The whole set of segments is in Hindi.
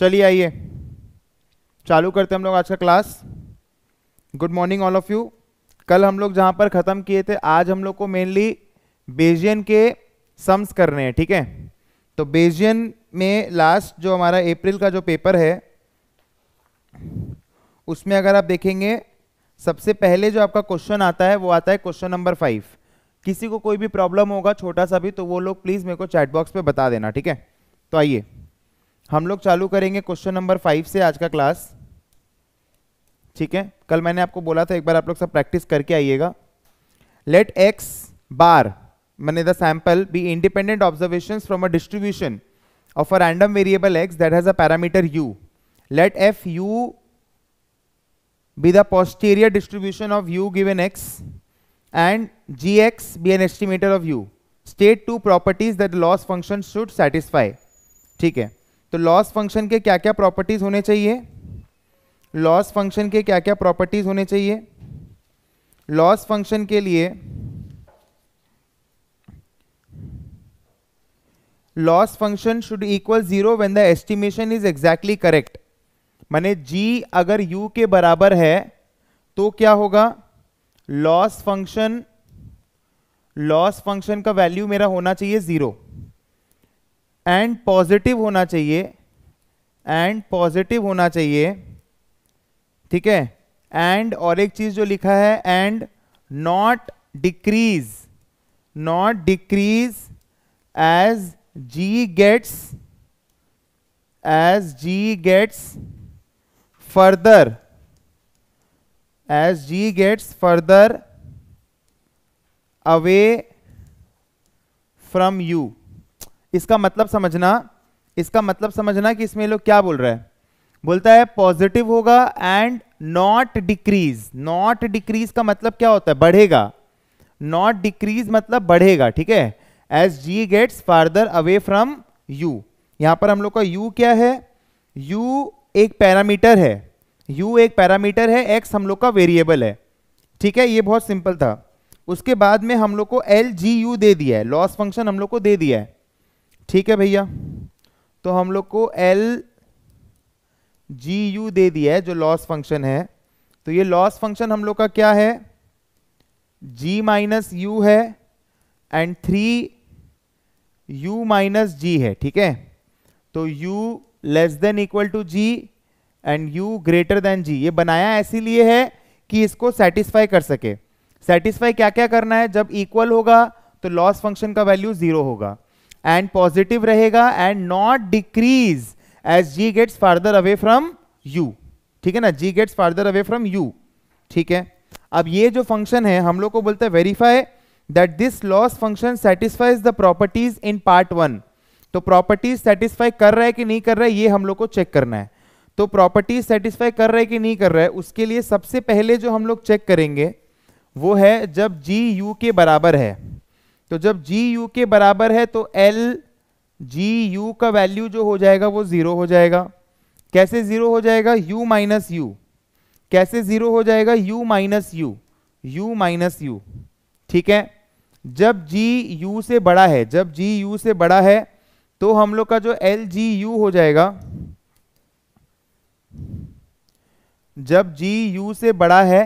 चलिए आइए चालू करते हम लोग आज का class good morning all of you कल हम लोग जहां पर खत्म किए थे आज हम लोग को मेनली बेजियन के सम्स करने हैं ठीक है तो बेजियन में लास्ट जो हमारा अप्रैल का जो पेपर है उसमें अगर आप देखेंगे सबसे पहले जो आपका क्वेश्चन आता है वो आता है क्वेश्चन नंबर फाइव किसी को कोई भी प्रॉब्लम होगा छोटा सा भी तो वो लोग प्लीज़ मेरे को चैटबॉक्स पर बता देना ठीक है तो आइए हम लोग चालू करेंगे क्वेश्चन नंबर फाइव से आज का क्लास ठीक है कल मैंने आपको बोला था एक बार आप लोग सब प्रैक्टिस करके आइएगा लेट एक्स बार मैंने the sample be independent observation from a distribution of a random variable X that has a parameter u let f u be the posterior distribution of u given X and g X be an estimator of u state two properties that loss function should satisfy ठीक है तो लॉस फंक्शन के क्या क्या प्रॉपर्टीज होने चाहिए लॉस फंक्शन के क्या क्या प्रॉपर्टीज होने चाहिए लॉस फंक्शन के लिए loss function should equal zero when the estimation is exactly correct माने जी अगर यू के बराबर है तो क्या होगा लॉस फंक्शन लॉस फंक्शन का वैल्यू मेरा होना चाहिए जीरो एंड पॉजिटिव होना चाहिए एंड पॉजिटिव होना चाहिए ठीक है एंड और एक चीज जो लिखा है and not decrease not decrease as g gets as g gets further as g gets further away from u इसका मतलब समझना इसका मतलब समझना कि इसमें लोग क्या बोल रहे हैं बोलता है पॉजिटिव होगा and not decrease not decrease का मतलब क्या होता है बढ़ेगा नॉट डिक्रीज मतलब बढ़ेगा ठीक है as g gets farther away from u यहां पर हम लोग का यू क्या है यू एक पैरामीटर है यू एक पैरामीटर है एक्स हम लोग का वेरिएबल है ठीक है ये बहुत सिंपल था उसके बाद में हम लोग को एल जी यू दे दिया है लॉस फंक्शन हम लोग को दे दिया है ठीक है भैया तो हम लोग को एल जी यू दे दिया है जो लॉस फंक्शन है तो ये लॉस फंक्शन हम लोग का क्या है जी माइनस यू है and three u minus g है ठीक है तो u less than equal to g and u greater than g ये बनाया ऐसी लिए है कि इसको सेटिस्फाई कर सके सेटिस्फाई क्या क्या करना है जब इक्वल होगा तो लॉस फंक्शन का वैल्यू जीरो होगा एंड पॉजिटिव रहेगा and not decrease as g gets farther away from u ठीक है ना g gets farther away from u ठीक है अब ये जो फंक्शन है हम लोग को बोलते हैं verify that this loss function satisfies the properties in part one तो प्रॉपर्टीज सेटिस्फाई कर रहा है कि नहीं कर रहा है ये हम लोग को चेक करना है तो प्रॉपर्टीज सेटिस्फाई कर रहा है कि नहीं कर रहा है उसके लिए सबसे पहले जो हम लोग चेक करेंगे वो है जब जी यू के बराबर है तो जब जी यू के बराबर है तो एल जी यू का वैल्यू जो हो जाएगा वो ज़ीरो हो जाएगा कैसे ज़ीरो हो जाएगा u माइनस यू कैसे ज़ीरो हो जाएगा u minus u u minus u ठीक है जब जी u से बड़ा है जब जी u से बड़ा है तो हम लोग का जो एल जी यू हो जाएगा जब जी यू से बड़ा है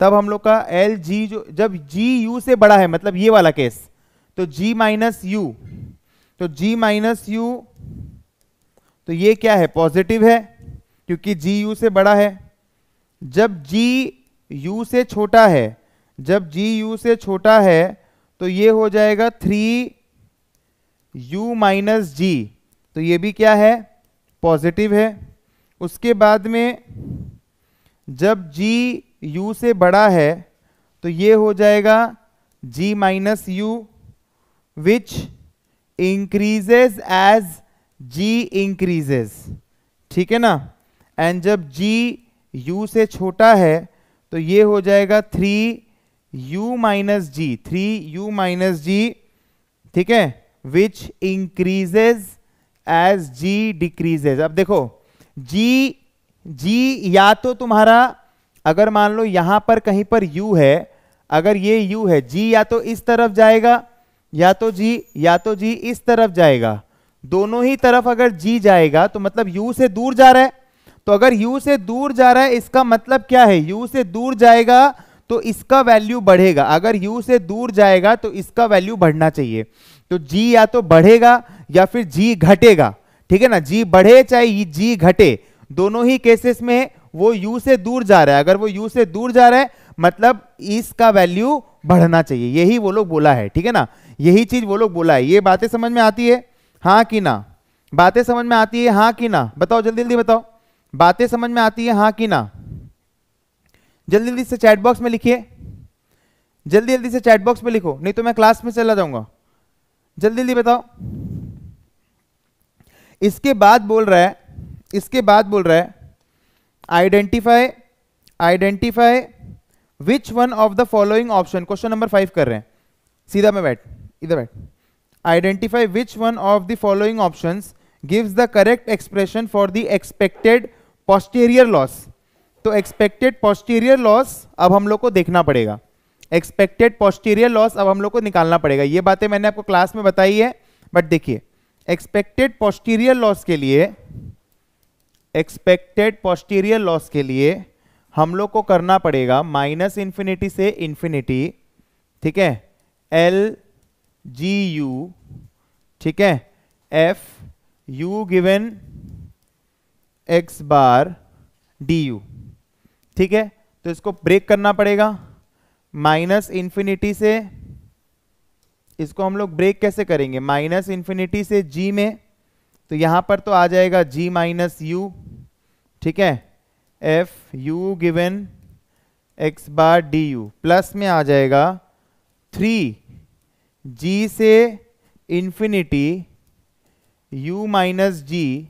तब हम लोग का एल जी जो जब जी यू से बड़ा है मतलब ये वाला केस तो g माइनस यू तो g माइनस यू तो ये क्या है पॉजिटिव है क्योंकि g u से बड़ा है जब g u से छोटा है जब g u से छोटा है तो ये हो जाएगा थ्री u माइनस जी तो ये भी क्या है पॉजिटिव है उसके बाद में जब g u से बड़ा है तो ये हो जाएगा g minus u which increases as g increases ठीक है ना एंड जब जी यू से छोटा है तो ये हो जाएगा three u minus g three u minus g ठीक है which increases as g decreases अब देखो जी जी या तो तुम्हारा अगर मान लो यहां पर कहीं पर यू है अगर ये यू है जी या तो इस तरफ जाएगा या तो जी या तो जी इस तरफ जाएगा दोनों ही तरफ अगर जी जाएगा तो मतलब यू से दूर जा रहा है तो अगर यू से दूर जा रहा है इसका मतलब क्या है यू से दूर जाएगा तो इसका वैल्यू बढ़ेगा अगर यू से दूर जाएगा तो इसका वैल्यू बढ़ना चाहिए तो जी या तो बढ़ेगा या फिर जी घटेगा ठीक है ना जी बढ़े चाहे जी घटे दोनों ही केसेस में वो यू से दूर जा रहा है अगर वो यू से दूर जा रहा है मतलब इसका वैल्यू बढ़ना चाहिए यही वो लोग बोला है ठीक है ना यही चीज वो लोग बोला है ये बातें समझ में आती है हाँ कि ना बातें समझ में आती है हाँ कि ना बताओ जल्दी जल्दी बताओ बातें समझ में आती है हाँ कि ना जल्दी जल्दी से चैट बॉक्स में लिखिए जल्दी जल्दी से चैट बॉक्स में लिखो नहीं तो मैं क्लास में चला जाऊंगा जल्दी जल्दी बताओ इसके बाद बोल रहा है इसके बाद बोल रहा है identify identify which one of the following option question number five कर रहे हैं सीधा में बैठ इधर बैठ identify which one of the following option gives the correct expression for the expected posterior loss तो एक्सपेक्टेड पॉस्टेरियर लॉस अब हम लोग को देखना पड़ेगा एक्सपेक्टेड पॉस्टेरियर लॉस अब हम लोग को निकालना पड़ेगा ये बातें मैंने आपको क्लास में बताई है बट देखिए एक्सपेक्टेड पॉस्टीरियर लॉस के लिए एक्सपेक्टेड पॉस्टीरियर लॉस के लिए हम लोग को करना पड़ेगा माइनस इन्फिनिटी से इन्फिनिटी ठीक है एल जी यू ठीक है f u given X bar d u ठीक है तो इसको ब्रेक करना पड़ेगा माइनस इन्फिनिटी से इसको हम लोग ब्रेक कैसे करेंगे माइनस इन्फिनिटी से जी में तो यहाँ पर तो आ जाएगा जी माइनस यू ठीक है f u given X bar d u plus में आ जाएगा थ्री जी से infinity u minus g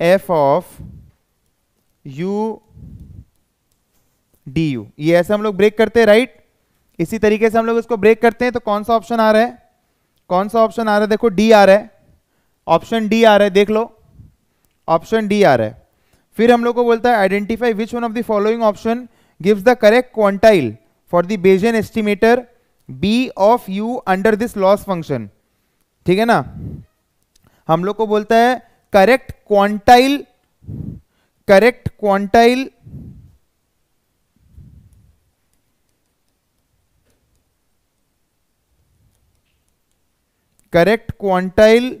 f of u d u ये ऐसे हम लोग ब्रेक करते हैं राइट इसी तरीके से हम लोग इसको ब्रेक करते हैं तो कौन सा ऑप्शन आ रहा है कौन सा ऑप्शन आ रहा है देखो डी आ रहा है ऑप्शन डी आ रहा है देख लो ऑप्शन डी आ रहा है फिर हम लोग को बोलता है identify which one of the following option gives the correct quantile for the Bayesian estimator b of u under this loss function ठीक है ना हम लोग को बोलता है correct quantile correct quantile correct quantile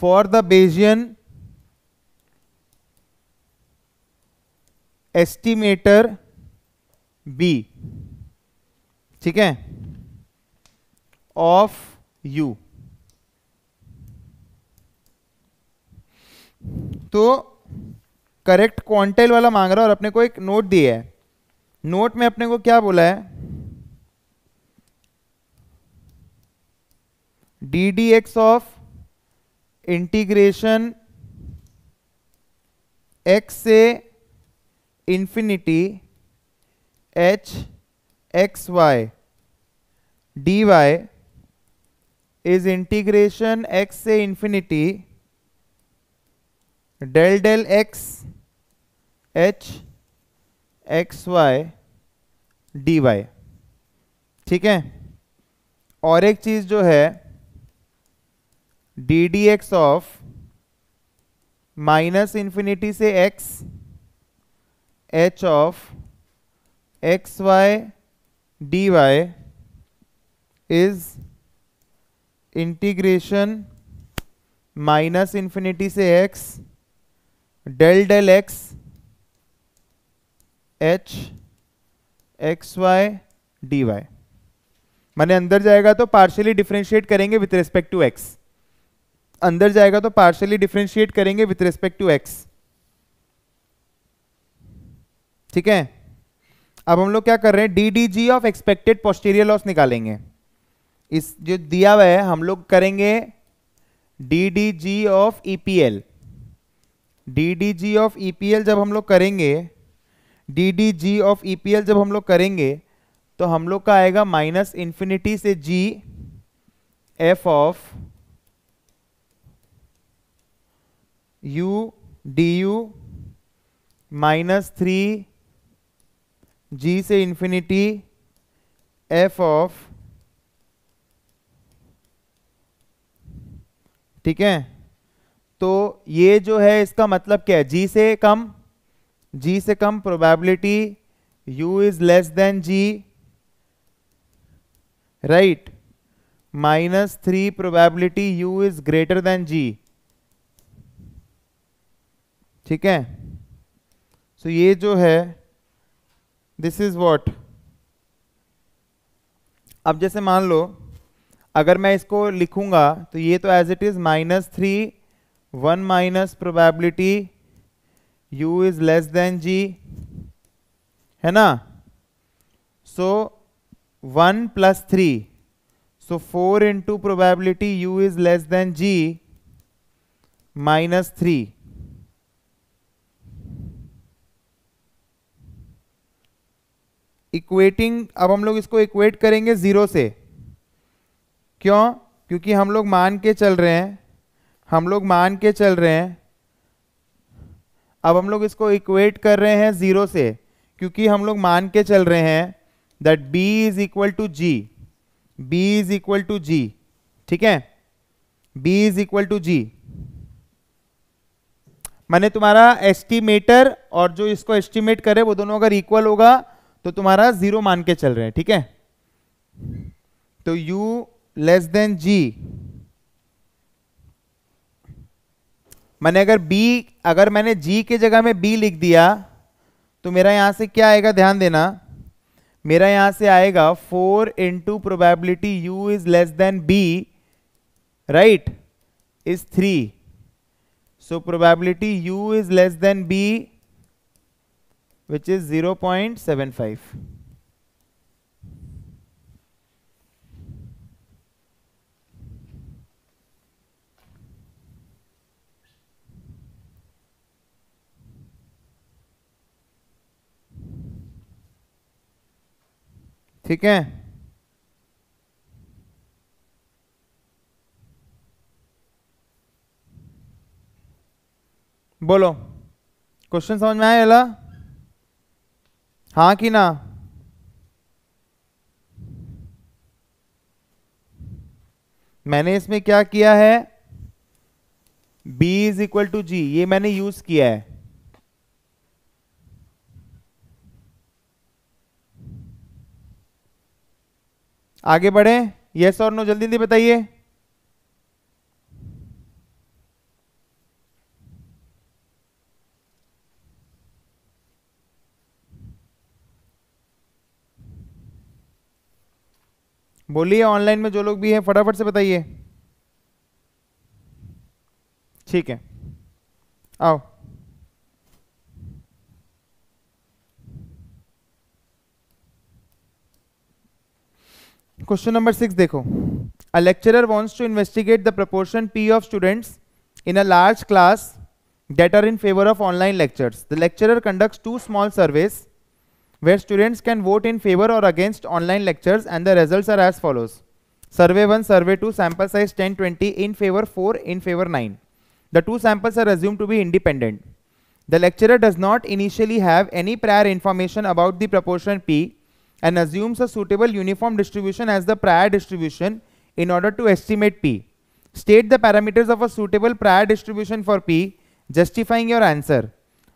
for the Bayesian estimator b ठीक है ऑफ यू तो करेक्ट क्वांटाइल वाला मांग रहा है और अपने को एक नोट दिया है नोट में अपने को क्या बोला है d d x of integration x से infinity h x y d y is integration x से infinity del del x h x y d y ठीक है और एक चीज जो है d d x of minus infinity से x h of d dy is integration minus infinity से x del del x h x y d y मैंने अंदर जाएगा तो पार्शियली डिफ्रेंशिएट करेंगे विथ रिस्पेक्ट टू x अंदर जाएगा तो पार्शियली डिफ्रेंशिएट करेंगे विथ रिस्पेक्ट टू x ठीक है अब हम लोग क्या कर रहे हैं d d g of expected posterior loss निकालेंगे इस जो दिया हुआ है हम लोग करेंगे d d g of EPL g of EPL जब हम लोग करेंगे d d g of EPL जब हम लोग करेंगे तो हम लोग का आएगा माइनस इन्फिनिटी से g f of u d u minus three g से इन्फिनिटी एफ ऑफ ठीक है तो ये जो है इसका मतलब क्या है जी से कम जी से कम probability u is less than g right minus three probability u is greater than g ठीक है सो so ये जो है दिस इज वॉट अब जैसे मान लो अगर मैं इसको लिखूंगा तो ये तो as it is minus three one minus probability u is less than g है ना so one plus three so four into probability u is less than g minus three equating अब हम लोग इसको इक्वेट करेंगे ज़ीरो से क्यों क्योंकि हम लोग मान के चल रहे हैं हम लोग मान के चल रहे हैं अब हम लोग इसको इक्वेट कर रहे हैं ज़ीरो से क्योंकि हम लोग मान के चल रहे हैं that b is equal to g b is equal to g ठीक है b is equal to g मैंने तुम्हारा एस्टिमेटर और जो इसको एस्टिमेट करे वो दोनों अगर इक्वल होगा तो तुम्हारा जीरो मान के चल रहे हैं ठीक है तो u लेस देन g मैंने अगर b अगर मैंने g के जगह में b लिख दिया तो मेरा यहां से क्या आएगा ध्यान देना मेरा यहां से आएगा four into probability u is less than b right is three so probability u is less than b which is zero point seven five ठीक है बोलो क्वेश्चन समझ में आया अला हाँ कि ना मैंने इसमें क्या किया है b is equal to g ये मैंने यूज किया है आगे बढ़े यस और नो जल्दी जल्दी बताइए बोलिए ऑनलाइन में जो लोग भी हैं फटाफट से बताइए ठीक है आओ क्वेश्चन नंबर सिक्स देखो a lecturer wants to investigate the proportion p of students in a large class that are in favour of online lectures the lecturer conducts two small service where students can vote in favor or against online lectures and the results are as follows. Survey 1, Survey 2, sample size 10, 20, in favor 4, in favor 9. The two samples are assumed to be independent. The lecturer does not initially have any prior information about the proportion P and assumes a suitable uniform distribution as the prior distribution in order to estimate P. State the parameters of a suitable prior distribution for P, justifying your answer.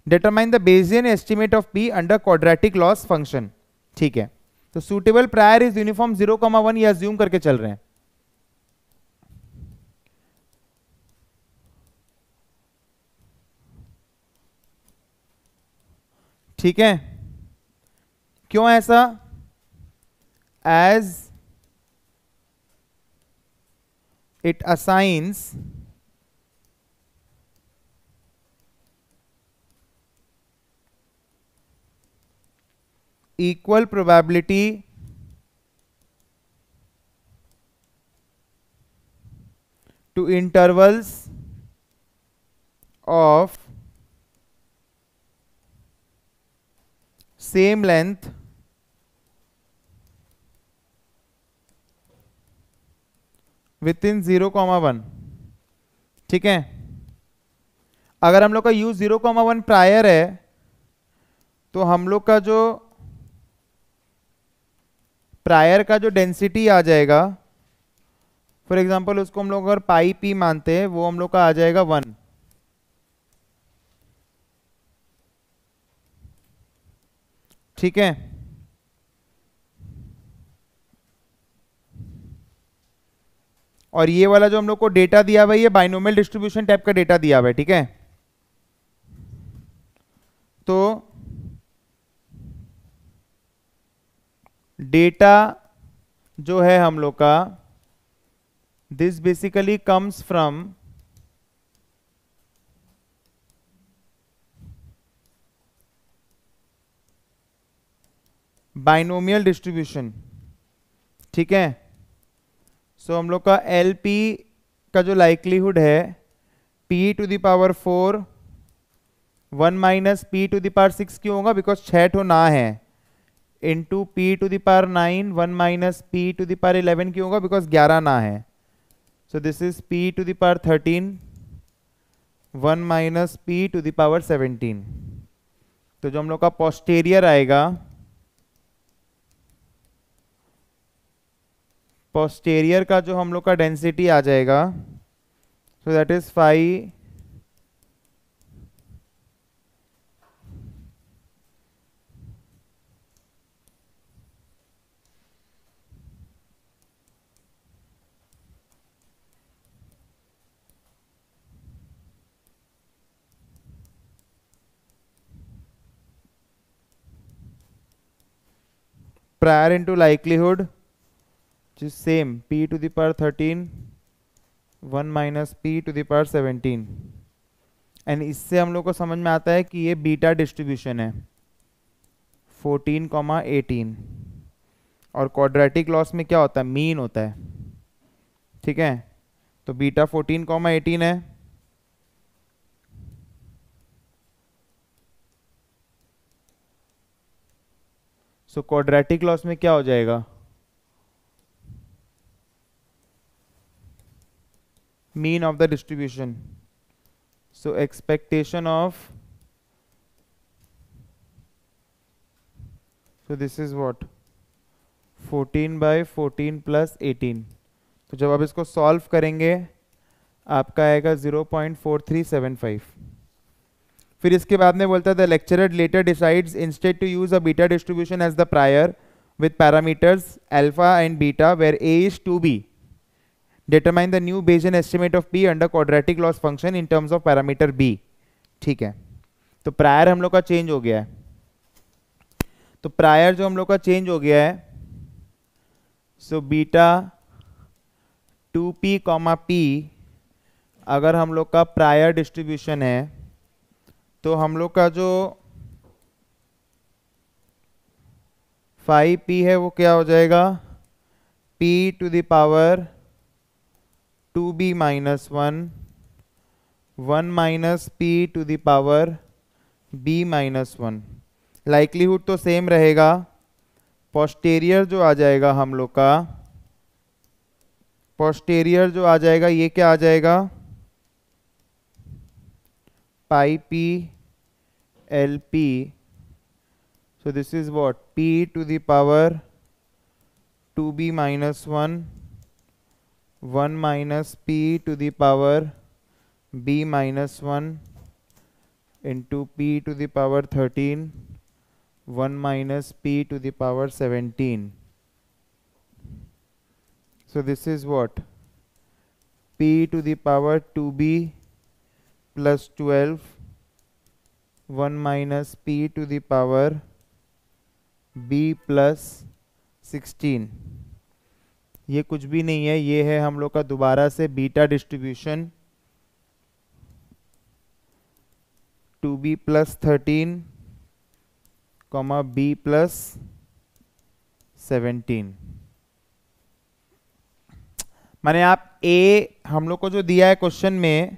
Determine the Bayesian estimate of p under quadratic loss function ठीक है तो suitable prior is uniform zero comma one या ज्यूम करके चल रहे हैं ठीक है क्यों ऐसा as it assigns equal probability to intervals of same length within zero comma one ठीक है अगर हम लोग का U zero comma one prior है तो हम लोग का जो प्रायर का जो डेंसिटी आ जाएगा फॉर एग्जाम्पल उसको हम लोग अगर पाई पी मानते हैं वो हम लोग का आ जाएगा वन ठीक है और ये वाला जो हम लोग को डेटा दिया हुआ है ये बाइनोमियल डिस्ट्रीब्यूशन टाइप का डेटा दिया हुआ है ठीक है तो डेटा जो है हम लोग का this basically comes from binomial distribution ठीक है सो so, हम लोग का एल पी का जो लाइक्लीहुड है p to the power four one minus p to the power six क्यों होगा बिकॉज छः ठो ना है into p to the power nine one minus p to the power eleven क्यों होगा बिकॉज ग्यारह ना है so this is p to the power thirteen one minus p to the power seventeen तो जो हम लोग का पोस्टेरियर आएगा पोस्टेरियर का जो हम लोग का डेंसिटी आ जाएगा so that is five prior into likelihood which is same p to the power 13 1 minus p to the power seventeen and इससे हम लोग को समझ में आता है कि ये बीटा डिस्ट्रीब्यूशन है फोर्टीन कॉमा एटीन और क्वाड्रेटिक लॉस में क्या होता है मीन होता है ठीक है तो बीटा फोर्टीन कॉमा एटीन है सो क्वाड्रेटिक लॉस में क्या हो जाएगा mean of the distribution so expectation of so this is what 14 by 14 plus 18 तो जब आप इसको सॉल्व करेंगे आपका आएगा 0.4375 फिर इसके बाद में बोलता है the lecture later decide instead to use a beta distribution as the prior with parameters alpha and beta where a is to be determine the new Bayesian estimate of b under quadratic loss function in terms of parameter b ठीक है तो प्रायर हम लोग का चेंज हो गया है तो प्रायर जो हम लोग का चेंज हो गया है so beta two p comma p अगर हम लोग का प्रायर डिस्ट्रीब्यूशन है तो हम लोग का जो फाइव पी है वो क्या हो जाएगा p to the power two b minus one one minus p to the power b minus one likelihood तो सेम रहेगा पोस्टेरियर जो आ जाएगा हम लोग का पोस्टेरियर जो आ जाएगा ये क्या आ जाएगा pi p L p. So this is what p to the power 2b minus 1 1 minus p to the power b minus 1 into p to the power 13 1 minus p to the power 17. So this is what p to the power 2b plus 12 1 minus p to the power b plus 16 ये कुछ भी नहीं है ये है हम लोग का दोबारा से beta distribution 2b plus thirteen comma b plus seventeen माने आप ए हम लोग को जो दिया है क्वेश्चन में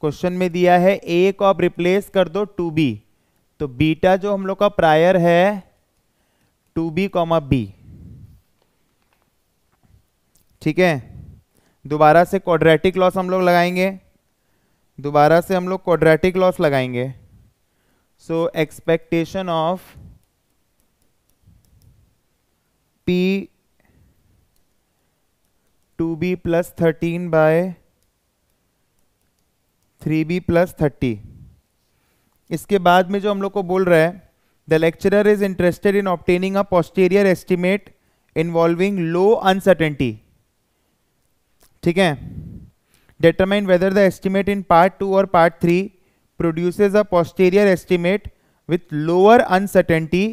क्वेश्चन में दिया है ए को आप रिप्लेस कर दो टू बी तो बीटा जो हम लोग का प्रायर है टू बी कॉमा बी ठीक है दोबारा से क्वाड्रेटिक लॉस हम लोग लगाएंगे दोबारा से हम लोग क्वाड्रेटिक लॉस लगाएंगे so expectation of p two b plus thirteen by three b plus thirty इसके बाद में जो हम लोग को बोल रहा है the lecturer is interested in obtaining a posterior estimate involving low uncertainty ठीक है determine whether the estimate in part two और part three produces a posterior estimate with lower uncertainty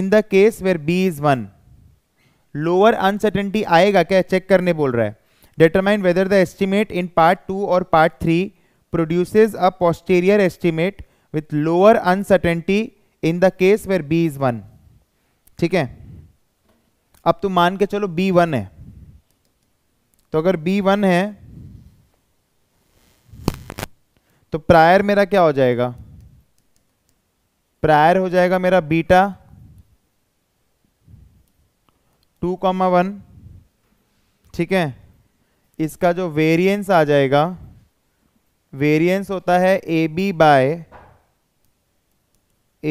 in the case where b is one lower uncertainty आएगा क्या चेक करने बोल रहा है determine whether the estimate in part two और part three produces a posterior estimate with lower uncertainty in the case where b is one ठीक है अब तुम तो मान के चलो b वन है तो अगर b वन है तो प्रायर मेरा क्या हो जाएगा प्रायर हो जाएगा मेरा बीटा टू कॉमा वन ठीक है इसका जो वेरिएंस आ जाएगा वेरिएंस होता है a b by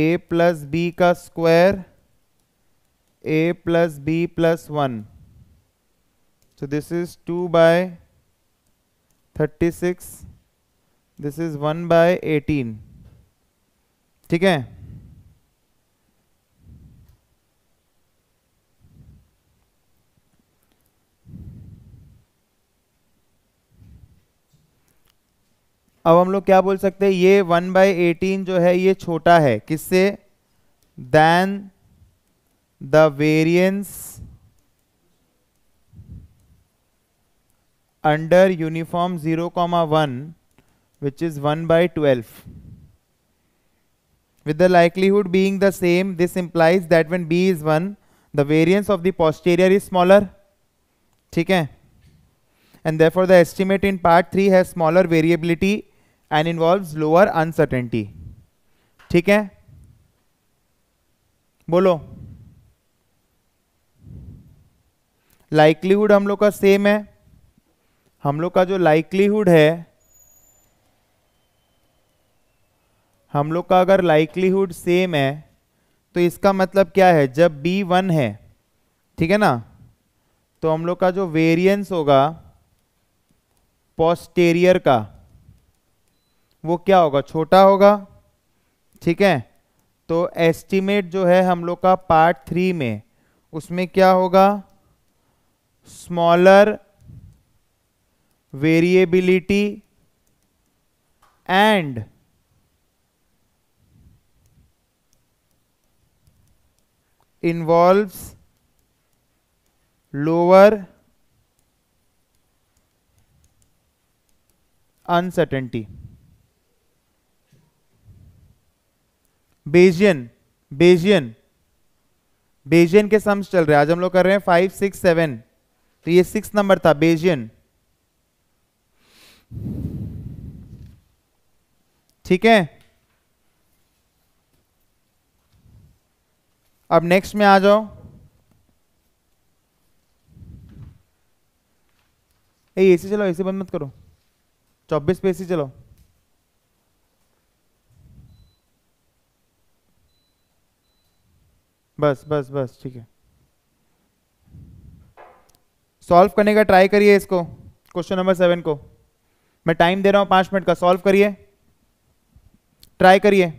A plus b का square a plus b plus one so this is two by thirty six this is one by eighteen ठीक है अब हम लोग क्या बोल सकते हैं ये वन बाई एटीन जो है ये छोटा है किससे than the variance under uniform zero comma one which is one by twelve with the likelihood being the same this implies that when b is one the variance of the posterior is smaller ठीक है and therefore the estimate in part three has smaller variability and involve lower uncertainty ठीक है बोलो लाइकलीहुड हम लोग का सेम है हम लोग का जो लाइकलीहुड है हम लोग का अगर लाइकलीहुड सेम है तो इसका मतलब क्या है जब बी वन है ठीक है ना तो हम लोग का जो वेरिएंस होगा पोस्टेरियर का वो क्या होगा छोटा होगा ठीक है तो एस्टिमेट जो है हम लोग का पार्ट थ्री में उसमें क्या होगा smaller variability and involve lower uncertainty Bayesian Bayesian Bayesian के सम्स चल रहे हैं आज हम लोग कर रहे हैं फाइव सिक्स सेवन तो ये सिक्स नंबर था बेजियन ठीक है अब नेक्स्ट में आ जाओ ए सी चलाओ सी बंद मत करो चौबीस पे एसी चलाओ बस बस बस ठीक है सॉल्व करने का ट्राई करिए इसको क्वेश्चन नंबर सेवन को मैं टाइम दे रहा हूं पांच मिनट का सॉल्व करिए ट्राई करिए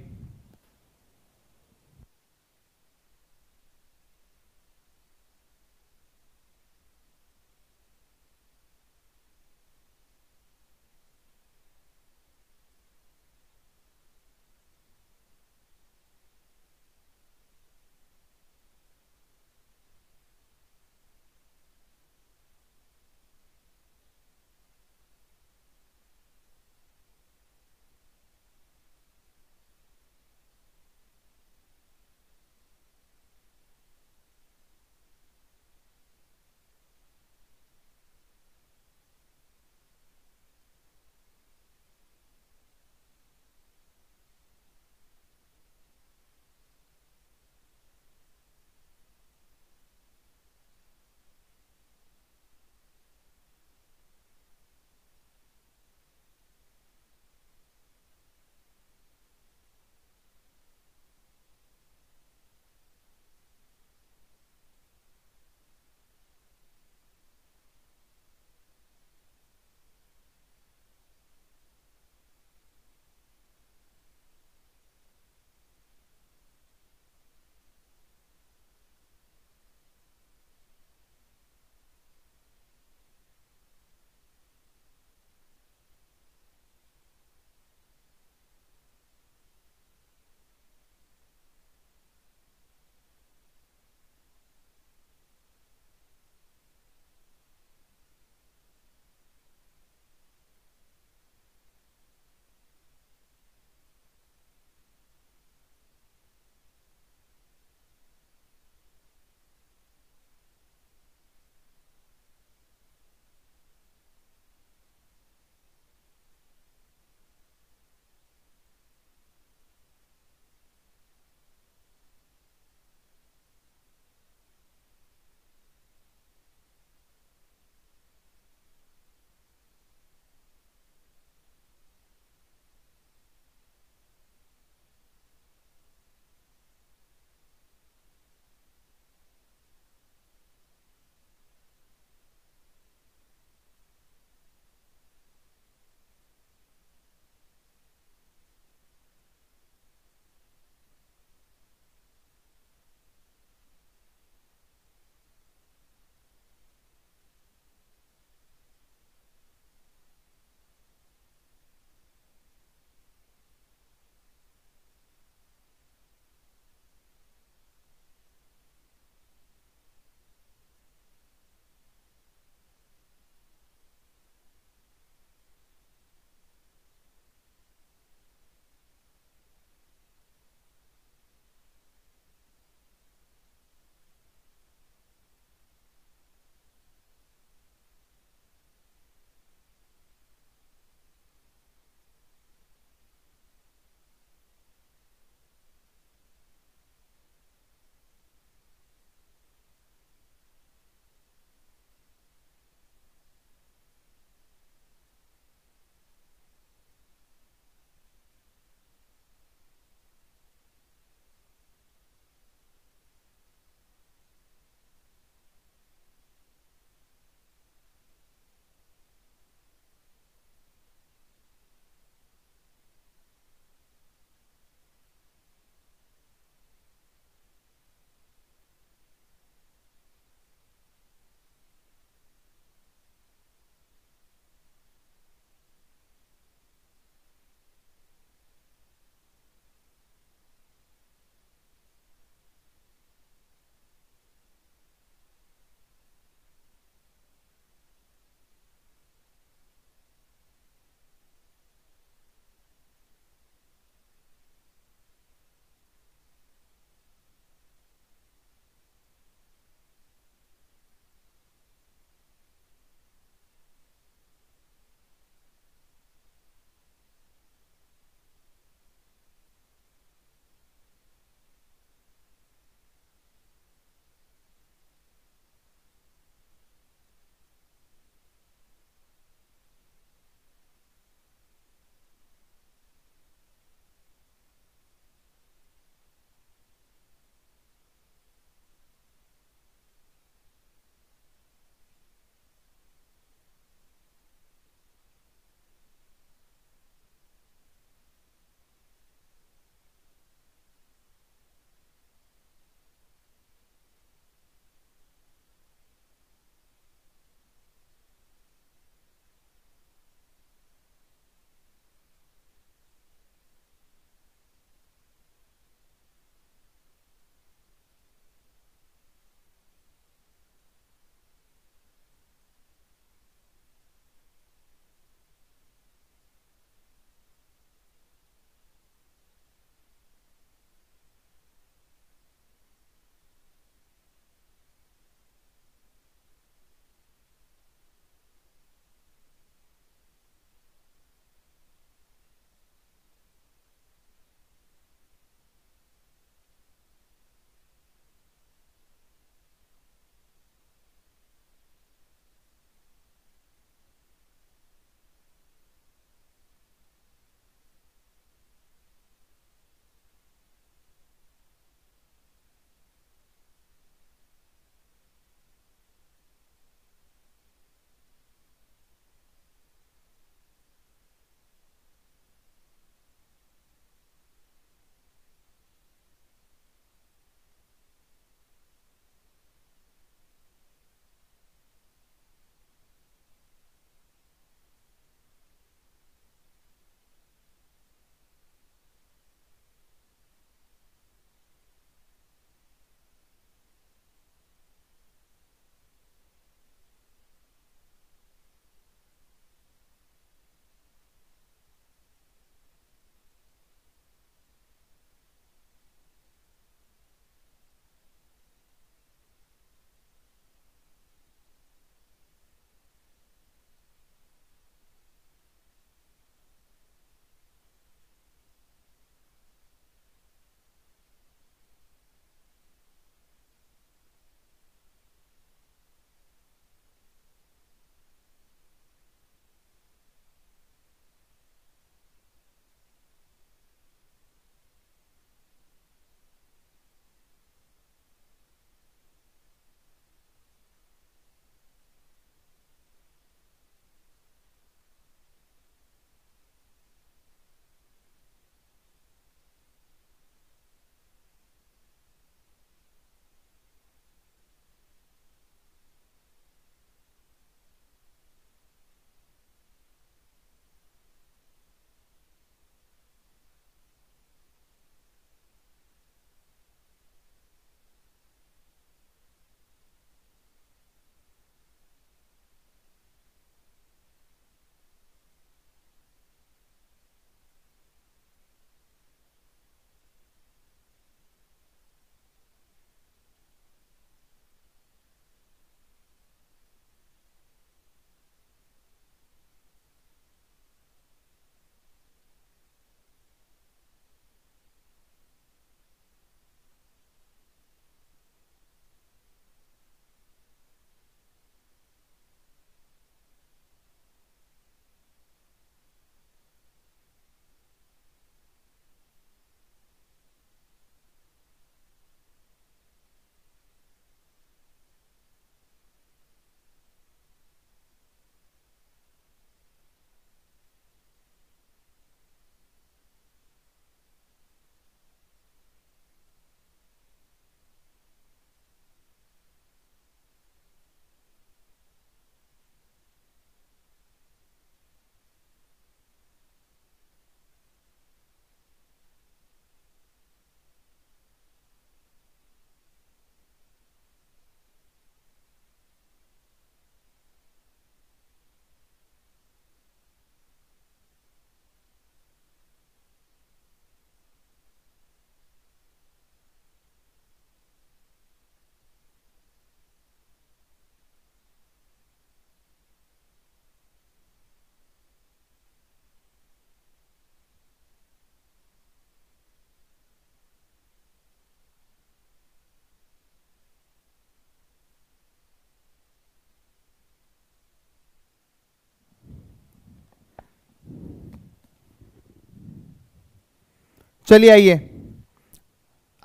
चलिए आइए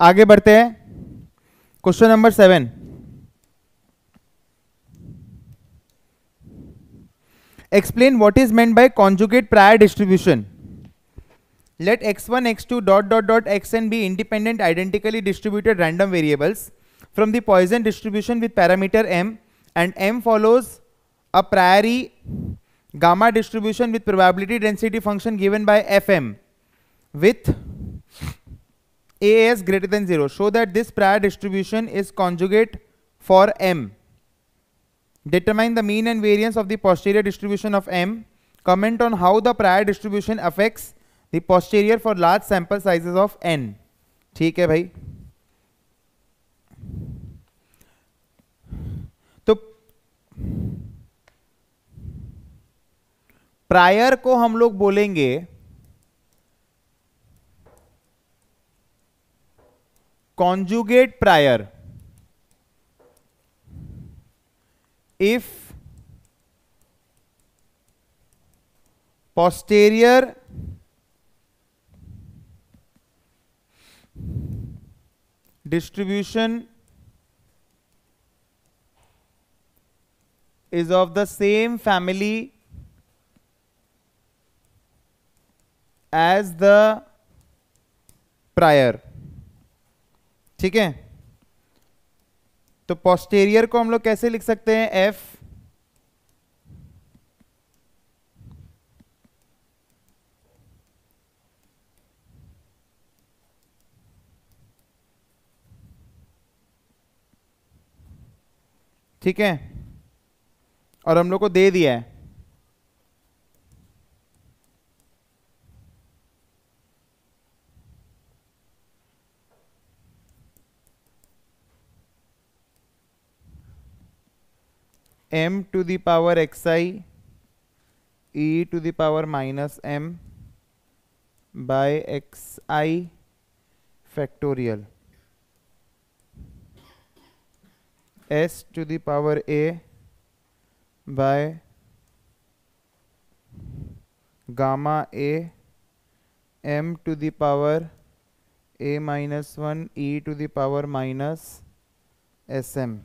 आगे बढ़ते हैं question number seven explain what is meant by conjugate prior distribution let x one x two dot dot dot x n be independent identically distributed random variables from the Poisson distribution with parameter m and m follows a priori gamma distribution with probability density function given by f m with a as greater than zero show that this prior distribution is conjugate for m determine the mean and variance of the posterior distribution of m comment on how the prior distribution affects the posterior for large sample sizes of n ठीक है भाई तो प्रायर को हम लोग बोलेंगे conjugate prior if posterior distribution is of the same family as the prior ठीक है तो पोस्टेरियर को हम लोग कैसे लिख सकते हैं एफ ठीक है और हम लोग को दे दिया है m to the power xi e to the power minus m by xi factorial s to the power a by gamma a m to the power a minus 1 e to the power minus sm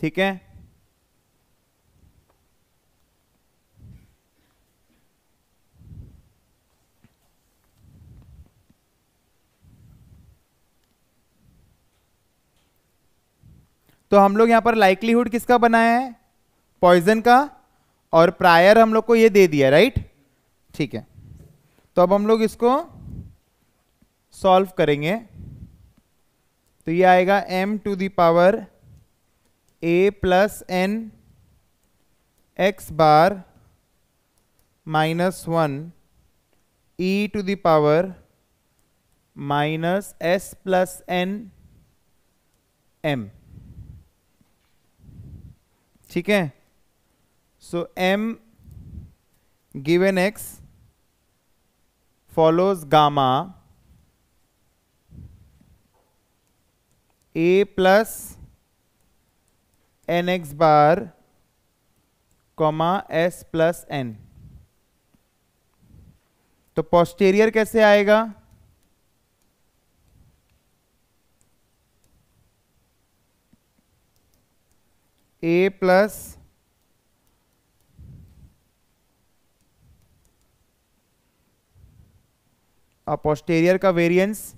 ठीक है तो हम लोग यहां पर लाइकलीहुड किसका बनाया है पॉइजन का और प्रायर हम लोग को ये दे दिया राइट ठीक है तो अब हम लोग इसको सॉल्व करेंगे तो ये आएगा m to the power A plus N x bar minus one e to the power minus S plus N m ठीक है so m given x follows gamma ए plus N x bar comma S plus n तो पोस्टेरियर कैसे आएगा ए प्लस अ पोस्टेरियर का वेरिएंस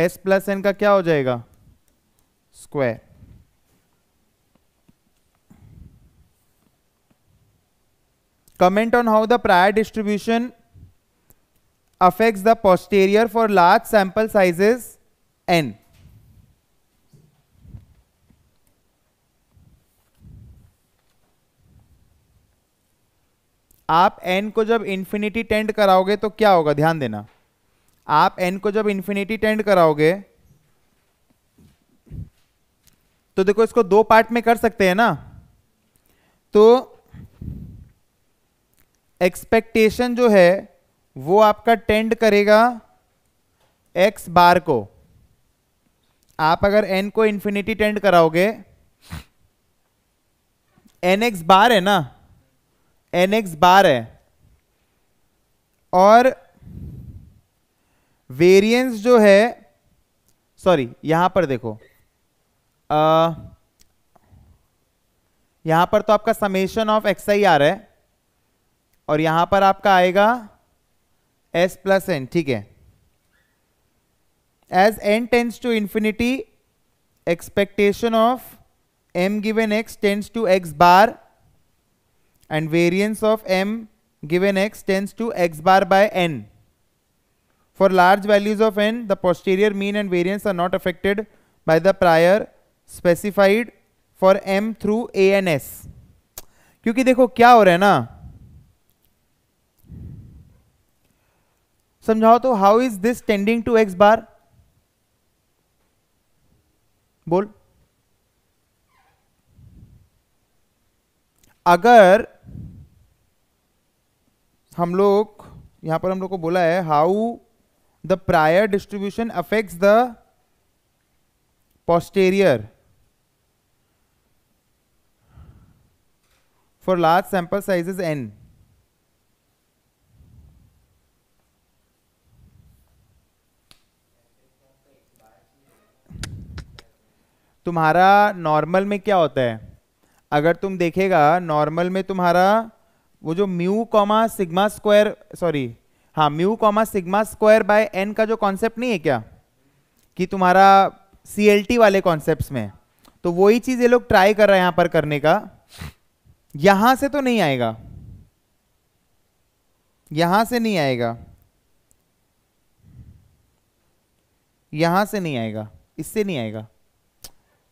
एस प्लस एन का क्या हो जाएगा square comment on how the prior distribution affect the posterior for large sample sizes N आप एन को जब इंफिनिटी टेंड कराओगे तो क्या होगा ध्यान देना आप एन को जब इन्फिनिटी टेंड कराओगे तो देखो इसको दो पार्ट में कर सकते हैं ना तो एक्सपेक्टेशन जो है वो आपका टेंड करेगा एक्स बार को आप अगर एन को इन्फिनिटी टेंड कराओगे एन एक्स बार है ना एन एक्स बार है और वेरिएंस जो है सॉरी यहां पर देखो आ, यहां पर तो आपका समेशन ऑफ एक्स आई आ रहा है और यहां पर आपका आएगा एस प्लस एन ठीक है as n tends to infinity expectation of m given x tends to x bar and variance of m given x tends to x bar by n For large values of n, the posterior mean and variance are not affected by the prior specified for m through a and s. क्योंकि देखो क्या हो रहा है ना समझाओ तो how is this tending to x bar बोल अगर हम लोग यहां पर हम लोग को बोला है how the prior distribution affects the posterior for large sample sizes n. तुम्हारा नॉर्मल में क्या होता है अगर तुम देखेगा नॉर्मल में तुम्हारा वो जो mu comma sigma square sorry हाँ mu comma sigma square by n का जो कॉन्सेप्ट नहीं है क्या कि तुम्हारा सी वाले कॉन्सेप्ट में तो वही चीज ये लोग ट्राई कर रहे हैं यहां पर करने का यहां से तो नहीं आएगा यहां से नहीं आएगा यहां से नहीं आएगा इससे नहीं आएगा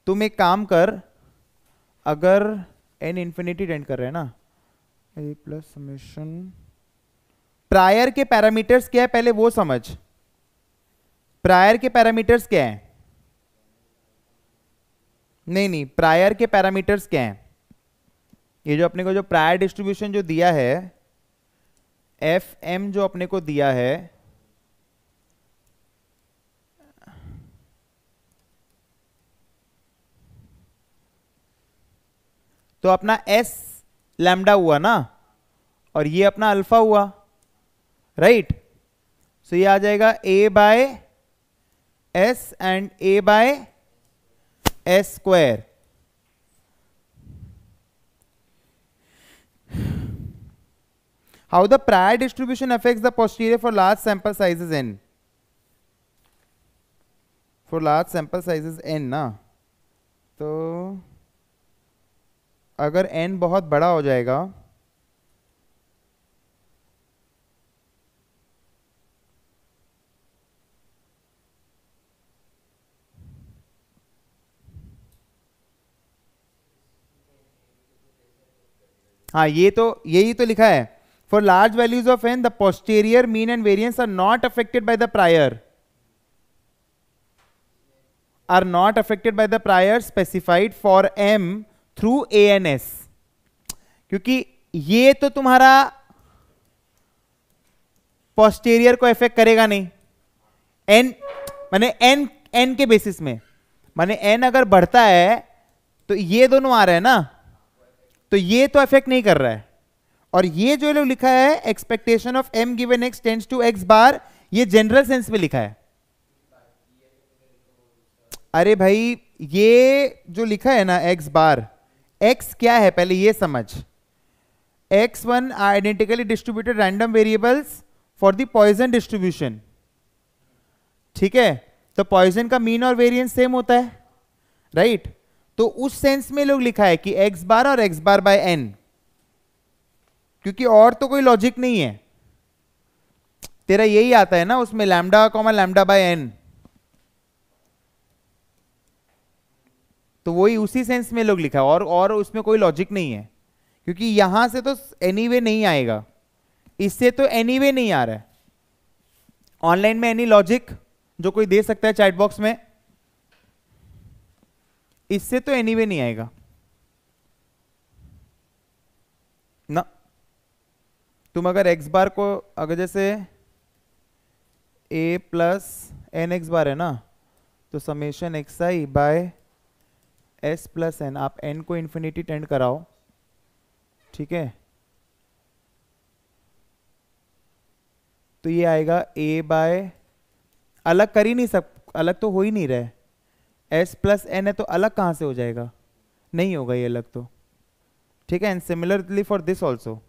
तुम एक काम कर अगर एन इन्फिनिटी टेंड कर रहे हैं ना ए प्लस समेशन प्रायर के पैरामीटर्स क्या है पहले वो समझ प्रायर के पैरामीटर्स क्या है नहीं नहीं प्रायर के पैरामीटर्स क्या हैं ये जो अपने को जो प्रायर डिस्ट्रीब्यूशन जो दिया है एफ एम जो अपने को दिया है तो अपना एस लैमडा हुआ ना और ये अपना अल्फा हुआ राइट सो ये आ जाएगा a by s and a by s square how the prior distribution affect the posterior for large sample sizes n for large sample sizes n ना तो अगर एन बहुत बड़ा हो जाएगा हाँ ये तो यही तो लिखा है for large values of n the posterior mean and variance are not affected by the prior are not affected by the prior specified for m through a and s क्योंकि ये तो तुम्हारा पोस्टेरियर को इफेक्ट करेगा नहीं एन मैंने एन एन के बेसिस में मैंने एन अगर बढ़ता है तो ये दोनों आ रहे हैं ना तो ये तो अफेक्ट नहीं कर रहा है और ये जो लोग लिखा है expectation of m given x tends to x bar ये जनरल सेंस में लिखा है अरे भाई ये जो लिखा है ना एक्स बार एक्स क्या है पहले ये समझ x one identically distributed random variables for the Poisson distribution ठीक है तो पॉइजन का मीन और वेरिएंस सेम होता है राइट right? तो उस सेंस में लोग लिखा है कि एक्स बार और एक्स बार बाय एन क्योंकि और तो कोई लॉजिक नहीं है तेरा यही आता है ना उसमें lambda comma lambda by n तो वही उसी सेंस में लोग लिखा है और और उसमें कोई लॉजिक नहीं है क्योंकि यहां से तो एनी anyway नहीं आएगा इससे तो एनी anyway नहीं आ रहा है ऑनलाइन में एनी लॉजिक जो कोई दे सकता है चैट बॉक्स में इससे तो एनी anyway नहीं आएगा ना तुम अगर एक्स बार को अगर जैसे a plus N x bar है ना तो summation x i by s plus n आप एन को इन्फिनिटी टेंड कराओ ठीक है तो ये आएगा ए बाय अलग कर ही नहीं सक अलग तो हो ही नहीं रहे एस प्लस एन है तो अलग कहाँ से हो जाएगा नहीं होगा ये अलग तो ठीक है and similarly for this also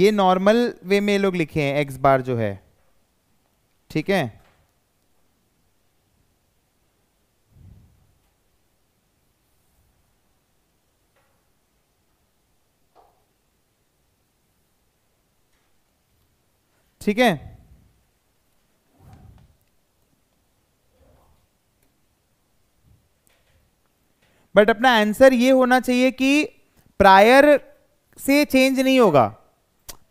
ये नॉर्मल वे में लोग लिखे हैं एक्स बार जो है ठीक है ठीक है बट अपना आंसर ये होना चाहिए कि प्रायर से चेंज नहीं होगा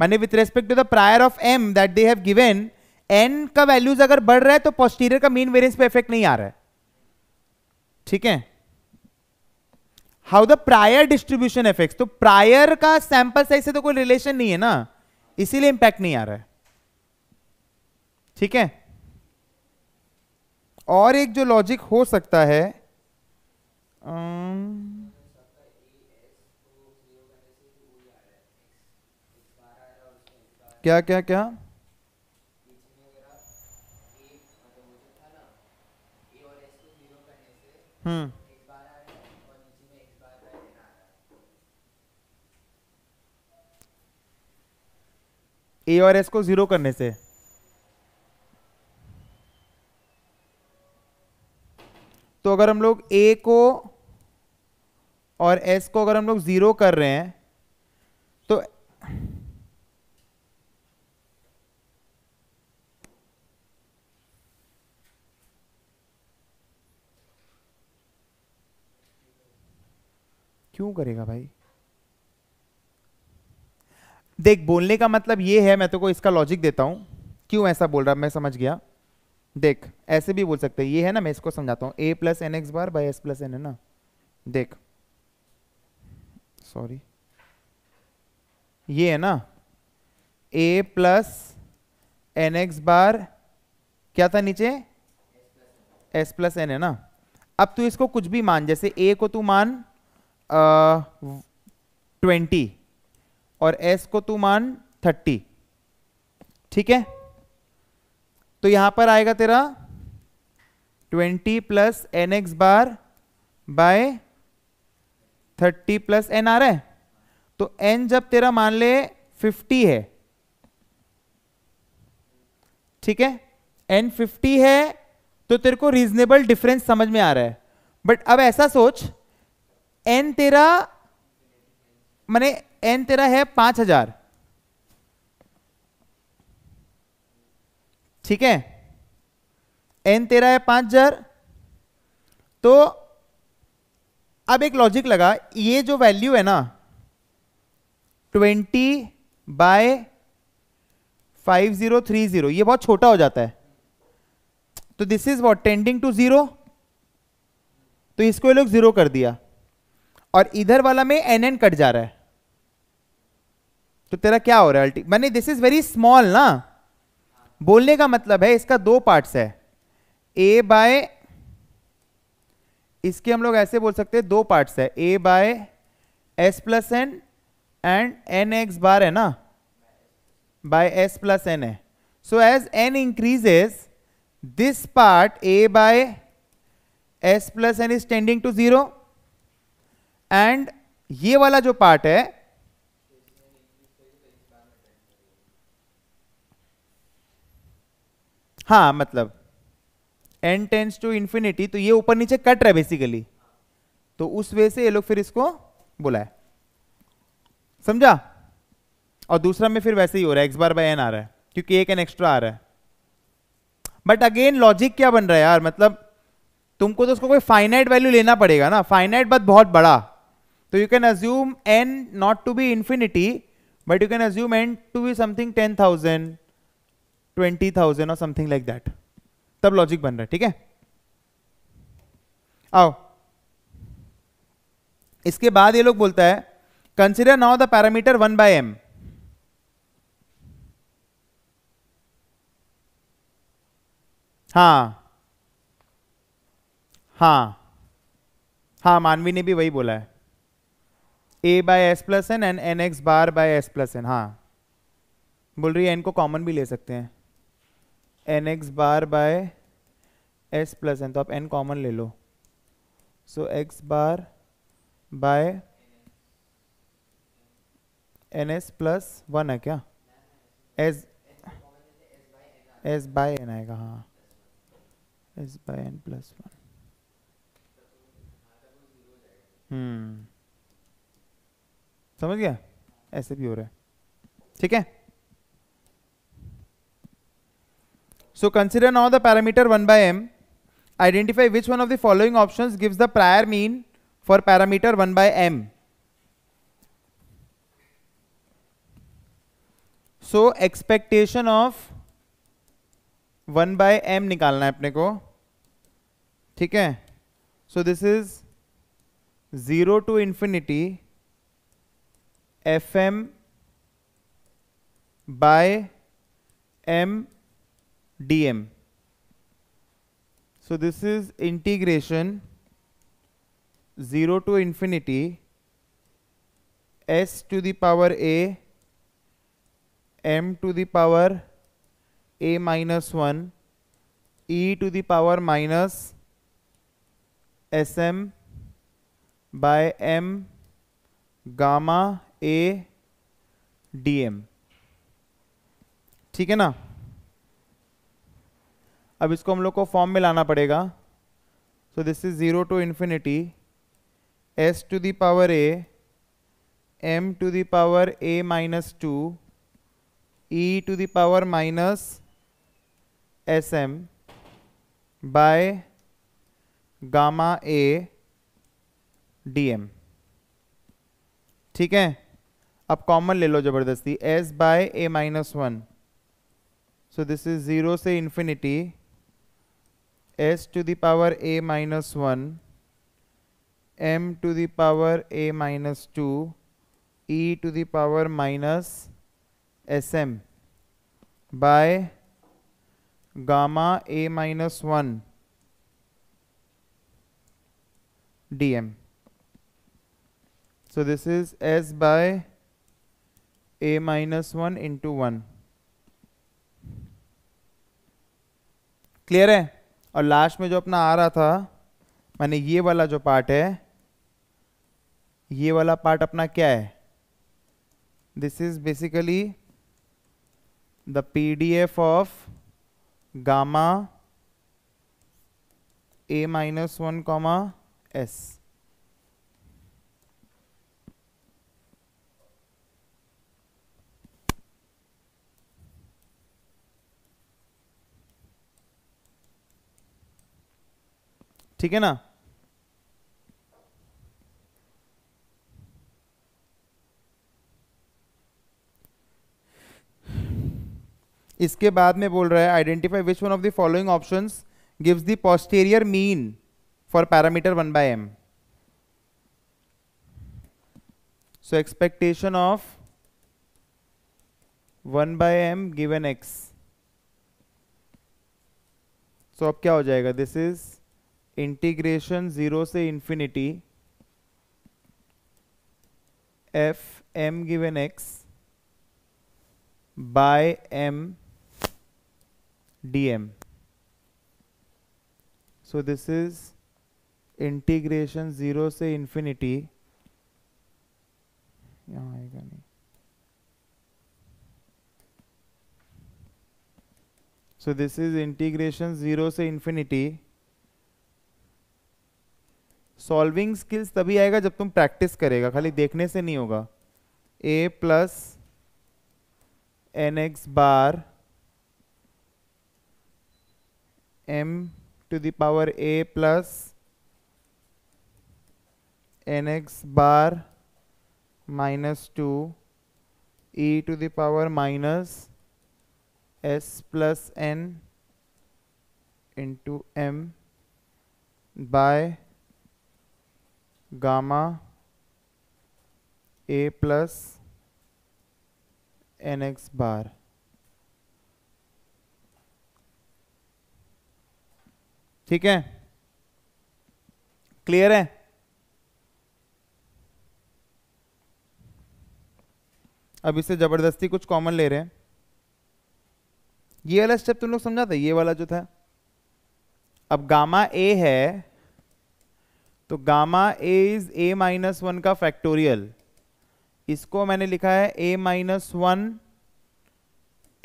मैंने with respect to the prior of m that they have given n का वैल्यूज अगर बढ़ रहा है तो पोस्टीरियर का मेन वेरियंस पे इफेक्ट नहीं आ रहा है ठीक है how the prior distribution effect तो प्रायर का सैंपल साइज से तो कोई रिलेशन नहीं है ना इसीलिए इंपैक्ट नहीं आ रहा है ठीक है और एक जो लॉजिक हो सकता है Um. क्या क्या क्या हम्म ए और एस को जीरो करने से तो अगर हम लोग ए को और एस को अगर हम लोग ज़ीरो कर रहे हैं तो क्यों करेगा भाई देख बोलने का मतलब ये है मैं तो को इसका लॉजिक देता हूं क्यों ऐसा बोल रहा मैं समझ गया देख ऐसे भी बोल सकते हैं ये है ना मैं इसको समझाता हूं a plus N x bar by s plus n है ना देख सॉरी ये है ना a plus N x bar क्या था नीचे एस प्लस एन है ना अब तू इसको कुछ भी मान जैसे ए को तू मान ट्वेंटी और एस को तू मान थर्टी ठीक है तो यहां पर आएगा तेरा twenty plus N x bar by thirty plus n आ रहा है तो एन जब तेरा मान ले फिफ्टी है ठीक है एन फिफ्टी है तो तेरे को रीजनेबल डिफरेंस समझ में आ रहा है बट अब ऐसा सोच एन तेरा मैंने एन तेरा है पांच हजार ठीक है एन तेरा है पांच हजार तो अब एक लॉजिक लगा ये जो वैल्यू है ना twenty by five zero three zero ये बहुत छोटा हो जाता है तो this is what tending to zero तो इसको ये लोग जीरो कर दिया और इधर वाला में एन एन कट जा रहा है तो तेरा क्या हो रहा है अल्टी मैंने दिस इज वेरी स्मॉल ना बोलने का मतलब है इसका दो पार्ट्स है ए बाय इसके हम लोग ऐसे बोल सकते हैं दो पार्ट्स है a by s plus n and n x bar है ना बाय एस प्लस एन है so as n increases this part a by s plus n is tending to zero and ये वाला जो पार्ट है हाँ मतलब एन टेंस टू इन्फिनिटी तो ये ऊपर नीचे कट रहा है बेसिकली तो उस वे से ये लोग फिर इसको बुलाए समझा और दूसरा में फिर वैसे ही हो रहा है एक्स बार बाय एन आ रहा है क्योंकि एक एन एक्स्ट्रा आ रहा है बट अगेन लॉजिक क्या बन रहा है यार मतलब तुमको तो उसको कोई फाइनाइट वैल्यू लेना पड़ेगा ना फाइनाइट बट बहुत बड़ा तो you can assume n not to be infinity but you can assume n to be something ten thousand twenty thousand और समथिंग लाइक दैट तब लॉजिक बन रहा है ठीक है आओ इसके बाद ये लोग बोलता है consider now the parameter one by m हाँ हाँ हाँ मानवी ने भी वही बोला है a by s plus n and n x bar by s plus n हाँ बोल रही है एन को कॉमन भी ले सकते हैं n x bar by s plus n तो आप एन कॉमन ले लो so x bar by n s plus one है क्या एस एस बाय एन आएगा हाँ s by n plus one hmm समझ गया ऐसे भी हो रहा है ठीक है so consider now the parameter one by m identify which one of the following options gives the prior mean for parameter 1 by m. So expectation of one by m निकालना है अपने को ठीक है so this is zero to infinity F m by m D m so this is integration 0 to infinity s to the power a m to the power a minus 1 e to the power minus sm by m gamma a dm ठीक है ना अब इसको हम लोग को फॉर्म में लाना पड़ेगा so this is zero to infinity s to the power a m to the power a minus two E to the power minus s m by gamma a d M ठीक है अब कॉमन ले लो ज़बरदस्ती s by a minus one so this is zero से infinity s to the power a minus one M to the power a minus two E to the power minus s m by gamma A minus one dm so this is s by a minus 1 into 1 clear है और लास्ट में जो अपना आ रहा था मैंने ये वाला जो पार्ट है ये वाला पार्ट अपना क्या है this is basically the F of gamma A minus one comma S ठीक है ना इसके बाद में बोल रहा है identify which one of the following option gives the posterior mean for parameter one by M so expectation of one by M given X so अब क्या हो जाएगा दिस इज इंटीग्रेशन जीरो से infinity F M given X by M dm so this is integration zero से इंफिनिटी यहाँ आएगा नहीं so this is integration zero से इंफिनिटी सॉल्विंग स्किल्स तभी आएगा जब तुम प्रैक्टिस करेगा खाली देखने से नहीं होगा A plus N x bar M to the power A plus N x bar minus two E to the power minus S plus N into M by gamma A plus N x bar ठीक है क्लियर है अब इसे जबरदस्ती कुछ कॉमन ले रहे हैं ये वाला स्टेप तुम लोग समझा था ये वाला जो था अब गामा ए है तो gamma A is A minus one का फैक्टोरियल इसको मैंने लिखा है A minus one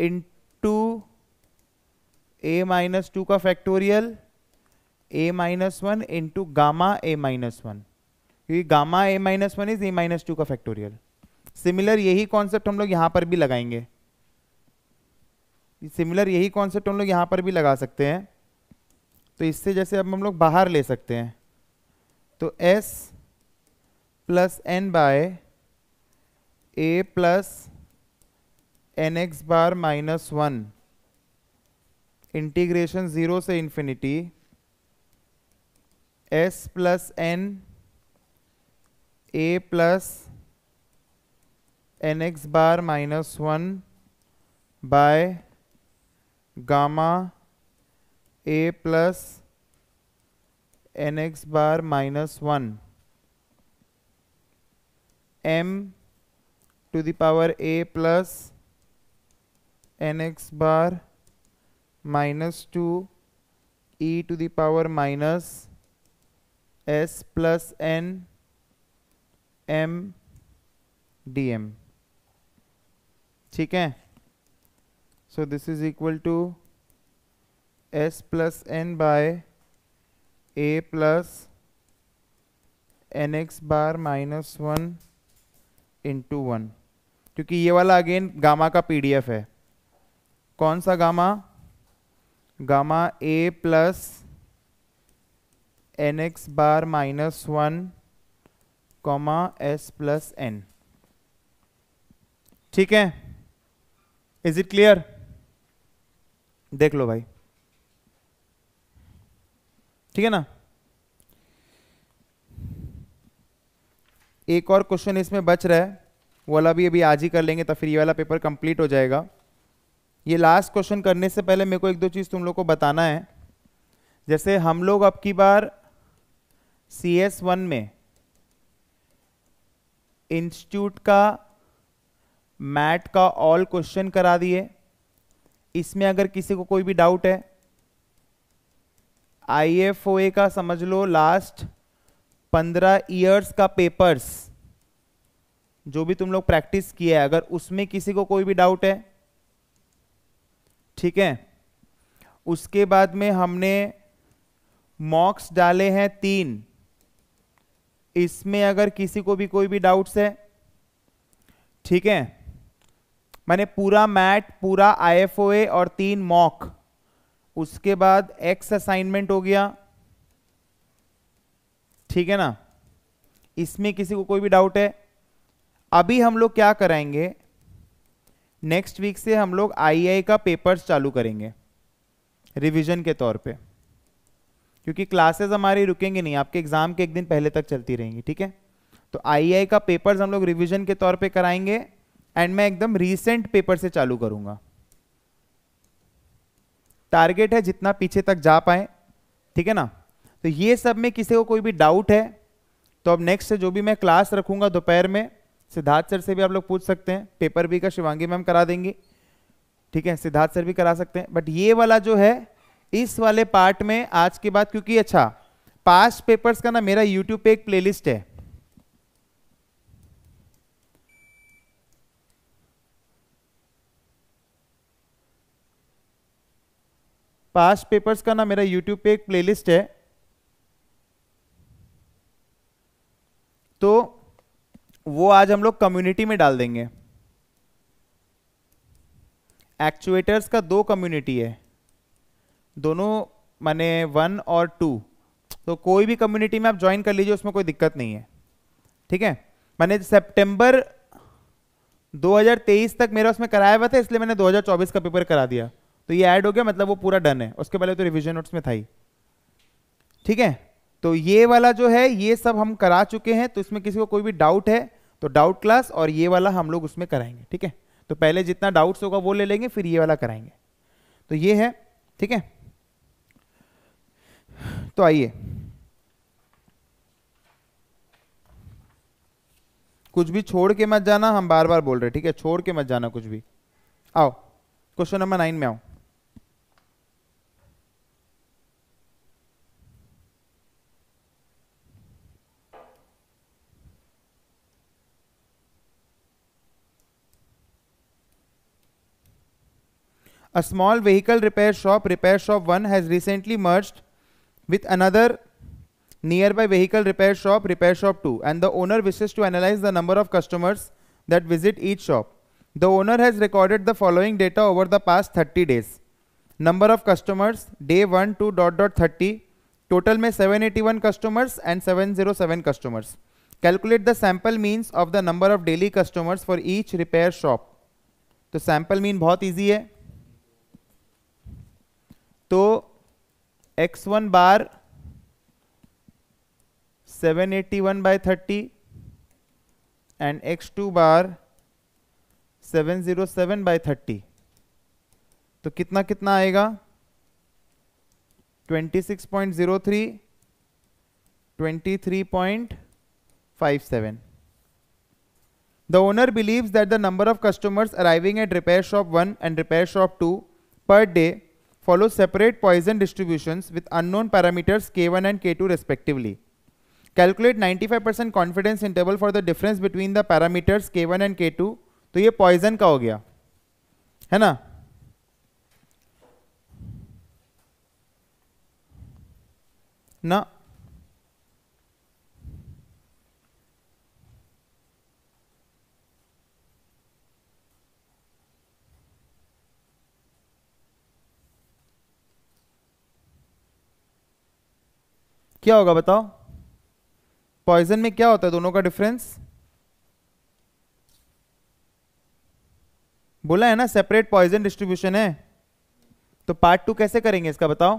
into A minus two का factorial A minus one into gamma A minus one क्योंकि gamma A minus one is A minus two का फैक्टोरियल सिमिलर यही कॉन्सेप्ट हम लोग यहां पर भी लगाएंगे सिमिलर यही कॉन्सेप्ट हम लोग यहां पर भी लगा सकते हैं तो इससे जैसे अब हम लोग बाहर ले सकते हैं तो s plus N by A plus N x bar minus one integration zero से infinity s plus N A plus N x bar minus one by gamma A plus N x bar minus one M to the power A plus N x bar minus two E to the power minus S plus N M D M ठीक है so this is equal to S plus N by A plus N x bar minus one into one क्योंकि ये वाला अगेन गामा का पीडीएफ है कौन सा गामा गामा ए plus N x bar minus one comma S plus N ठीक है इज इट क्लियर देख लो भाई ठीक है ना एक और क्वेश्चन इसमें बच रहा है वो वाला भी अभी आज ही कर लेंगे तो फिर ये वाला पेपर कंप्लीट हो जाएगा ये लास्ट क्वेश्चन करने से पहले मेरे को एक दो चीज़ तुम लोग को बताना है जैसे हम लोग अब की बार सी एस वन में इंस्टीट्यूट का मैट का ऑल क्वेश्चन करा दिए इसमें अगर किसी को कोई भी डाउट है आई एफ ओ ए का समझ लो लास्ट पंद्रह ईयर्स का पेपर्स जो भी तुम लोग प्रैक्टिस किया है अगर उसमें किसी को कोई भी डाउट है ठीक है उसके बाद में हमने मॉक्स डाले हैं तीन इसमें अगर किसी को भी कोई भी डाउट्स है ठीक है मैंने पूरा मैट पूरा आई और तीन मॉक उसके बाद एक्स असाइनमेंट हो गया ठीक है ना इसमें किसी को कोई भी डाउट है अभी हम लोग क्या कराएंगे नेक्स्ट वीक से हम लोग आईआई का पेपर्स चालू करेंगे रिवीजन के तौर पे क्योंकि क्लासेस हमारी रुकेंगे नहीं आपके एग्जाम के एक दिन पहले तक चलती रहेंगी ठीक है तो आईआई का पेपर्स हम लोग रिवीजन के तौर पे कराएंगे एंड मैं एकदम रीसेंट पेपर से चालू करूंगा टारगेट है जितना पीछे तक जा पाए ठीक है ना तो ये सब में किसी को कोई भी डाउट है तो अब नेक्स्ट जो भी मैं क्लास रखूंगा दोपहर में सिद्धार्थ सर से भी आप लोग पूछ सकते हैं पेपर बी का शिवांगी मैम करा देंगे ठीक है सिद्धार्थ सर भी करा सकते हैं बट ये वाला जो है इस वाले पार्ट में आज के बाद क्योंकि अच्छा पास्ट पेपर्स का ना मेरा यूट्यूब पे एक प्लेलिस्ट है पास्ट पेपर्स का ना मेरा यूट्यूब पे एक प्लेलिस्ट है तो वो आज हम लोग कम्युनिटी में डाल देंगे एक्चुएटर्स का दो कम्युनिटी है दोनों माने वन और टू तो कोई भी कम्युनिटी में आप ज्वाइन कर लीजिए उसमें कोई दिक्कत नहीं है ठीक है मैंने सितंबर 2023 तक मेरा उसमें कराया हुआ था इसलिए मैंने 2024 का पेपर करा दिया तो ये ऐड हो गया मतलब वो पूरा डन है उसके पहले तो रिविजन नोट्स में था ही ठीक है तो ये वाला जो है ये सब हम करा चुके हैं तो इसमें किसी को कोई भी डाउट है तो डाउट क्लास और ये वाला हम लोग उसमें कराएंगे ठीक है तो पहले जितना डाउट्स होगा वो ले लेंगे फिर ये वाला कराएंगे तो ये है ठीक है तो आइए कुछ भी छोड़ के मत जाना हम बार बार बोल रहे ठीक है छोड़ के मत जाना कुछ भी आओ क्वेश्चन नंबर नाइन में आओ A small vehicle repair shop, Repair Shop 1, has recently merged with another nearby vehicle repair shop, Repair Shop 2, and the owner wishes to analyze the number of customers that visit each shop. The owner has recorded the following data over the past 30 days. Number of customers, day 1 to dot dot 30, total में 781 customers and 707 customers. Calculate the sample means of the number of daily customers for each repair shop. तो sample mean बहुत easy है तो X one bar 781 eighty one by thirty and X two bar 707 zero seven by thirty तो कितना कितना आएगा 26.03 23.57 The owner believes that the number of customers arriving at repair shop 1 and repair shop 2 per day follow separate Poisson distributions with unknown parameters k1 and k2 respectively. Calculate 95% confidence interval for the difference between the parameters k1 and k2. तो ये पॉइजन का हो गया है ना ना क्या होगा बताओ पॉइजन में क्या होता है दोनों का डिफरेंस बोला है ना सेपरेट पॉइजन डिस्ट्रीब्यूशन है तो पार्ट टू कैसे करेंगे इसका बताओ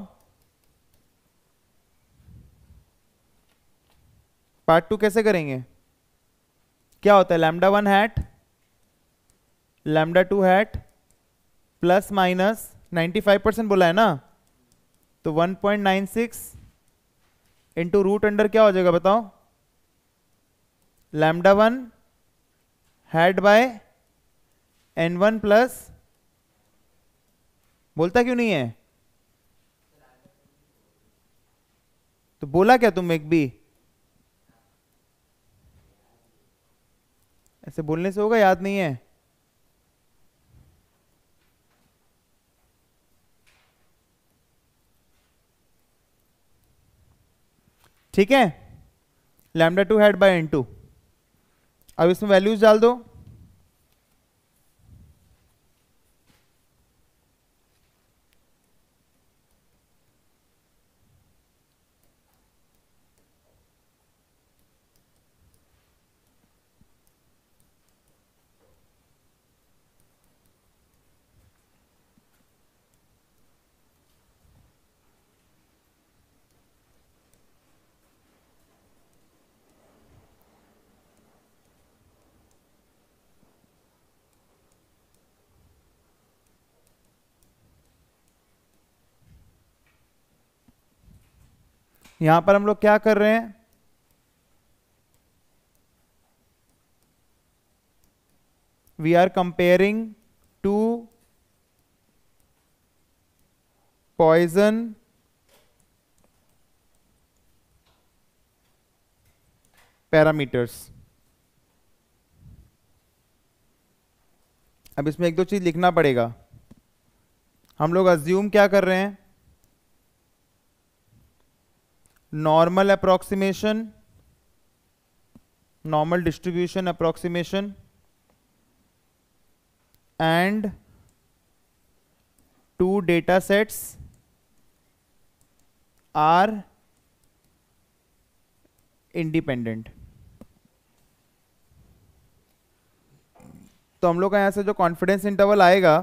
पार्ट टू कैसे करेंगे क्या होता है lambda one hat lambda two hat plus minus 95 percent बोला है ना तो 1.96 इंटू रूट अंडर क्या हो जाएगा बताओ lambda one hat by N one plus बोलता क्यों नहीं है तो बोला क्या तुम एक भी ऐसे बोलने से होगा याद नहीं है ठीक है lambda two hat by N two अब इसमें वैल्यूज डाल दो यहां पर हम लोग क्या कर रहे हैं we are comparing two poisson parameters अब इसमें एक दो चीज लिखना पड़ेगा हम लोग अज्यूम क्या कर रहे हैं normal approximation normal distribution approximation and two data sets are independent तो हम लोग का यहां से जो कॉन्फिडेंस इंटरवल आएगा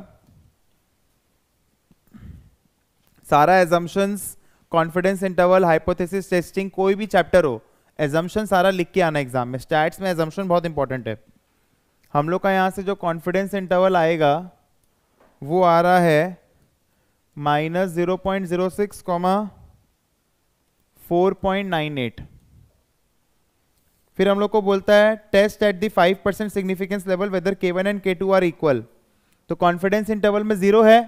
सारा assumptions confidence interval hypothesis testing कोई भी चैप्टर हो एजम्पन सारा लिख के आना एग्जाम में स्टैट्स में एजम्पन बहुत इंपॉर्टेंट है हम लोग का यहाँ से जो कॉन्फिडेंस इंटरवल आएगा वो आ रहा है minus zero point zero six comma four point nine eight फिर हम लोग को बोलता है test at the five percent significance level whether K one and K two are equal तो कॉन्फिडेंस इंटरवल में जीरो है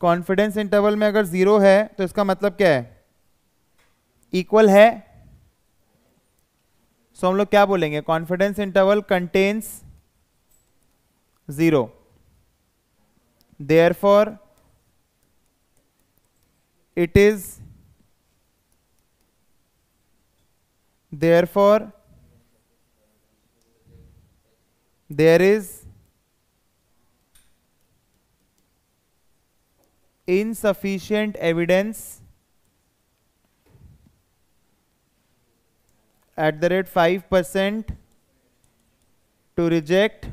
कॉन्फिडेंस इंटरवल में अगर जीरो है तो इसका मतलब क्या है इक्वल है सो हम लोग क्या बोलेंगे confidence interval contains zero therefore it is therefore there is insufficient evidence at the rate 5 percent to reject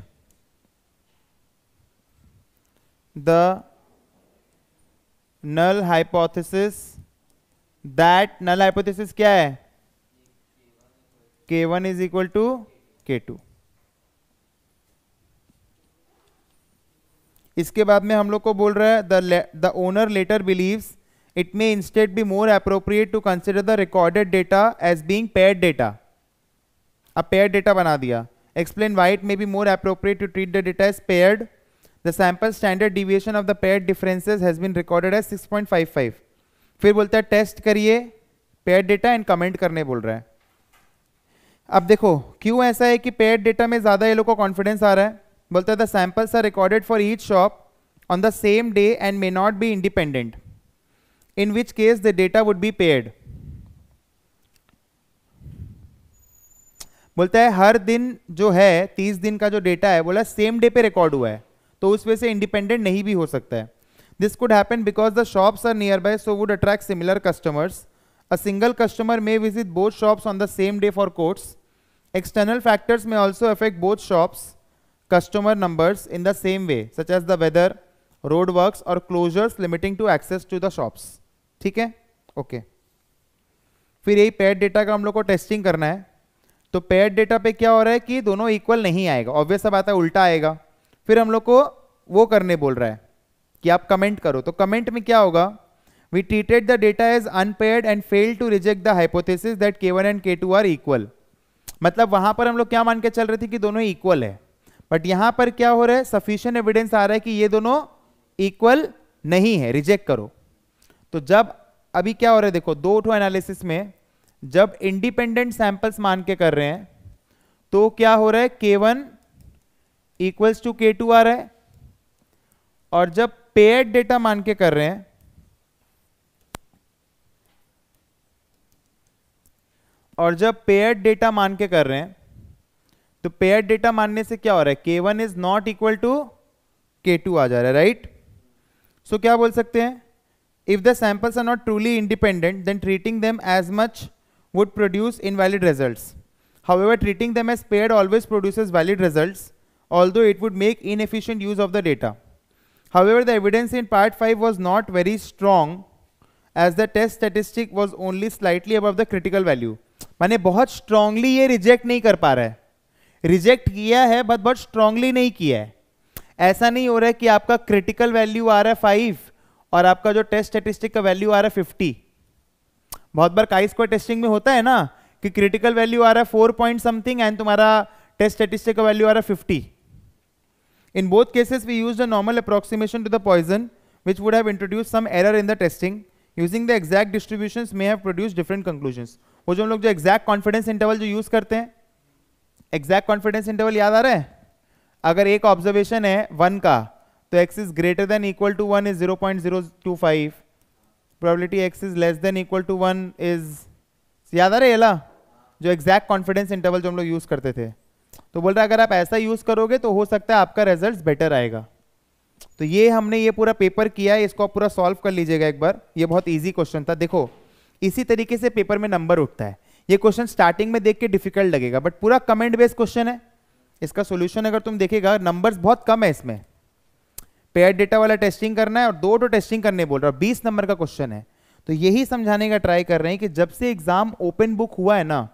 the null hypothesis that null hypothesis kya hai k1 is equal to k2 इसके बाद में हम लोग को बोल रहा है the owner later believes it may instead be more appropriate to consider the recorded data as being paired data अब पेड डेटा बना दिया explain why it may be more appropriate to treat the data as paired the sample standard deviation of the paired differences has been recorded as 6.55 फिर बोलता है टेस्ट करिए पेड डेटा एंड कमेंट करने बोल रहा है अब देखो क्यों ऐसा है कि पेड डेटा में ज़्यादा ये लोग को कॉन्फिडेंस आ रहा है बोलते the samples are recorded for each shop on the same day and may not be independent in which case the data would be paired बोलता है हर दिन जो है तीस दिन का जो डेटा है बोला सेम डे पे रिकॉर्ड हुआ है तो उस वजह से इंडिपेंडेंट नहीं भी हो सकता है this could happen because the shops are nearby so would attract similar customers a single customer may visit both shops on the same day for courts external factors may also affect both shops customer numbers in the same way such as the weather road works or closures limiting to access to the shops theek hai okay. fir यही paired data ka hum log ko testing karna hai to paired data pe kya ho raha hai ki dono equal nahi aayega obvious सब आता hai ulta aayega fir hum log ko wo karne bol raha hai ki aap comment karo to comment mein kya hoga we treated the data as unpaired and failed to reject the hypothesis that k1 and k2 are equal मतलब वहां पर हम लोग क्या मान के चल रहे थे कि दोनों इक्वल है बट यहां पर क्या हो रहा है सफिशियंट एविडेंस आ रहा है कि ये दोनों इक्वल नहीं है रिजेक्ट करो तो जब अभी क्या हो रहा है देखो दो टू एनालिसिस में जब इंडिपेंडेंट सैंपल्स मान के कर रहे हैं तो क्या हो रहा है K one equals to K two आ रहा है और जब पेड डेटा मान के कर रहे हैं और जब पेड डेटा मान के कर रहे हैं तो पेयर डेटा मानने से क्या हो रहा है K one is not equal to K two आ जा रहा है राइट right? सो so, क्या बोल सकते हैं if the samples are not truly independent then treating them as much would produce invalid result however treating them as pair always produce valid result although it would make inefficient use of the data however the evidence in part five was not very strong as the test statistic was only slightly above the critical value मैंने बहुत स्ट्रांगली ये रिजेक्ट नहीं कर पा रहा है रिजेक्ट किया है बट बट स्ट्रांगली नहीं किया है ऐसा नहीं हो रहा है कि आपका क्रिटिकल वैल्यू आ रहा है फाइव और आपका जो टेस्ट स्टेटिस्टिक का वैल्यू आ रहा है फिफ्टी बहुत बार काइस को टेस्टिंग में होता है ना कि क्रिटिकल वैल्यू आ रहा है फोर पॉइंट समथिंग एंड तुम्हारा टेस्ट स्टेटिस्टिक का वैल्यू आ रहा है fifty in both cases we use the normal approximation to the poisson which would have introduce some error in the testing using the exact distribution may have produce different conclusion वो जो लोग जो एक्जैक्ट कॉन्फिडेंस इंटरवल जो यूज करते हैं एग्जैक्ट कॉन्फिडेंस इंटरवल याद आ रहा है अगर एक ऑब्जर्वेशन है वन का तो X is greater than equal to one is zero point zero two five probability X is less than equal to one is याद आ रहा है एला जो एग्जैक्ट कॉन्फिडेंस इंटरवल जो हम लोग यूज़ करते थे तो बोल रहे अगर आप ऐसा यूज़ करोगे तो हो सकता है आपका रिजल्ट बेटर आएगा तो ये हमने ये पूरा पेपर किया है इसको आप पूरा सॉल्व कर लीजिएगा एक बार ये बहुत ईजी क्वेश्चन था देखो इसी तरीके से पेपर में नंबर उठता है ये क्वेश्चन स्टार्टिंग में देख के डिफिकल्ट लगेगा बट पूरा कमेंट बेस्ड क्वेश्चन है इसका सोल्यूशन अगर तुम देखेगा नंबर्स बहुत कम है इसमें पेयर डेटा वाला टेस्टिंग करना है और दो तो टेस्टिंग करने बोल रहा है बीस नंबर का क्वेश्चन है तो यही समझाने का ट्राई कर रहे हैं कि जब से एग्जाम ओपन बुक हुआ है ना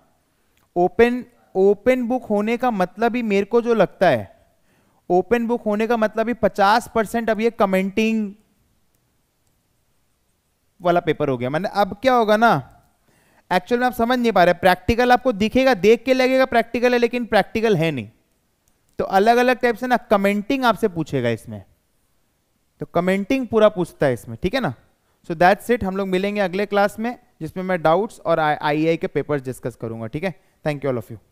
ओपन ओपन बुक होने का मतलब ही मेरे को जो लगता है ओपन बुक होने का मतलब ही पचास परसेंट अब ये कमेंटिंग वाला पेपर हो गया मैंने अब क्या होगा ना एक्चुअल में आप समझ नहीं पा रहे प्रैक्टिकल आपको दिखेगा देख के लगेगा प्रैक्टिकल है लेकिन प्रैक्टिकल है नहीं तो अलग अलग टाइप से ना कमेंटिंग आपसे पूछेगा इसमें तो कमेंटिंग पूरा पूछता है इसमें ठीक है ना सो दैट्स इट हम लोग मिलेंगे अगले क्लास में जिसमें मैं डाउट्स और आई e के पेपर्स डिस्कस करूंगा ठीक है thank you all of you